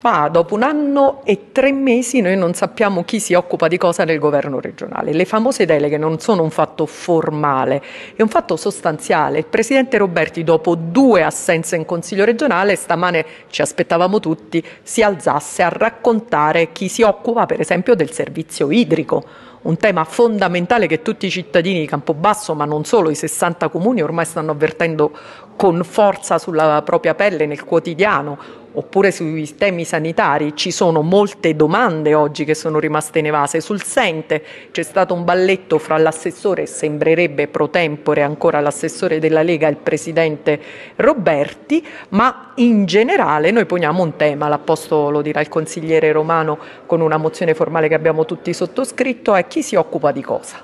Ma dopo un anno e tre mesi noi non sappiamo chi si occupa di cosa nel governo regionale. Le famose deleghe non sono un fatto formale, è un fatto sostanziale. Il presidente Roberti, dopo due assenze in consiglio regionale, stamane ci aspettavamo tutti, si alzasse a raccontare chi si occupa, per esempio, del servizio idrico un tema fondamentale che tutti i cittadini di Campobasso, ma non solo, i 60 comuni ormai stanno avvertendo con forza sulla propria pelle nel quotidiano, oppure sui temi sanitari. Ci sono molte domande oggi che sono rimaste inevase. Sul Sente c'è stato un balletto fra l'assessore, sembrerebbe pro tempore ancora l'assessore della Lega e il presidente Roberti, ma in generale noi poniamo un tema, l'ha posto, lo dirà il consigliere romano con una mozione formale che abbiamo tutti sottoscritto, è chi chi si occupa di cosa?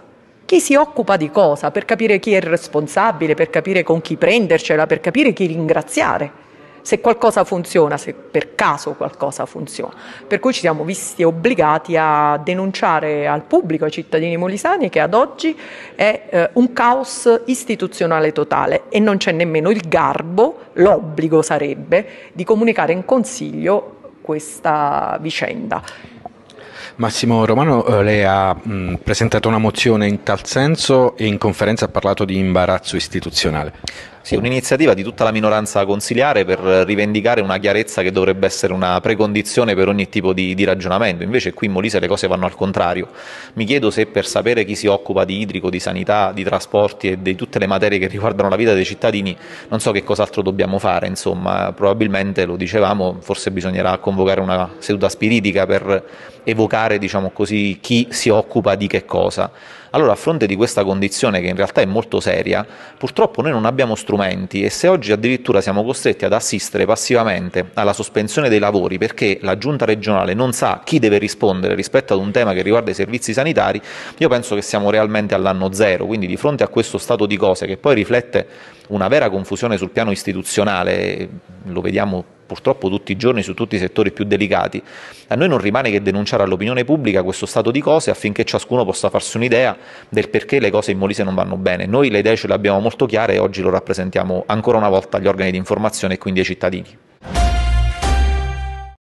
Chi si occupa di cosa per capire chi è il responsabile, per capire con chi prendercela, per capire chi ringraziare? Se qualcosa funziona, se per caso qualcosa funziona. Per cui ci siamo visti obbligati a denunciare al pubblico, ai cittadini molisani, che ad oggi è eh, un caos istituzionale totale e non c'è nemmeno il garbo, l'obbligo sarebbe, di comunicare in consiglio questa vicenda. Massimo Romano, eh, lei ha mh, mm, presentato una mozione in tal senso e in conferenza ha parlato di imbarazzo istituzionale. Sì, un'iniziativa di tutta la minoranza consiliare per rivendicare una chiarezza che dovrebbe essere una precondizione per ogni tipo di, di, ragionamento. Invece qui in Molise le cose vanno al contrario. Mi chiedo se per sapere chi si occupa di idrico, di sanità, di trasporti e di tutte le materie che riguardano la vita dei cittadini, non so che cos'altro dobbiamo fare. Insomma, probabilmente lo dicevamo, forse bisognerà convocare una seduta spiritica per evocare mancare, diciamo così, chi si occupa di che cosa. Allora a fronte di questa condizione che in realtà è molto seria, purtroppo noi non abbiamo strumenti e se oggi addirittura siamo costretti ad assistere passivamente alla sospensione dei lavori perché la giunta regionale non sa chi deve rispondere rispetto ad un tema che riguarda i servizi sanitari, io penso che siamo realmente all'anno zero, quindi di fronte a questo stato di cose che poi riflette una vera confusione sul piano istituzionale, lo vediamo purtroppo tutti i giorni su tutti i settori più delicati. A noi non rimane che denunciare all'opinione pubblica questo stato di cose affinché ciascuno possa farsi un'idea del perché le cose in Molise non vanno bene. Noi le idee ce le abbiamo molto chiare e oggi lo rappresentiamo ancora una volta agli organi di informazione e quindi ai cittadini.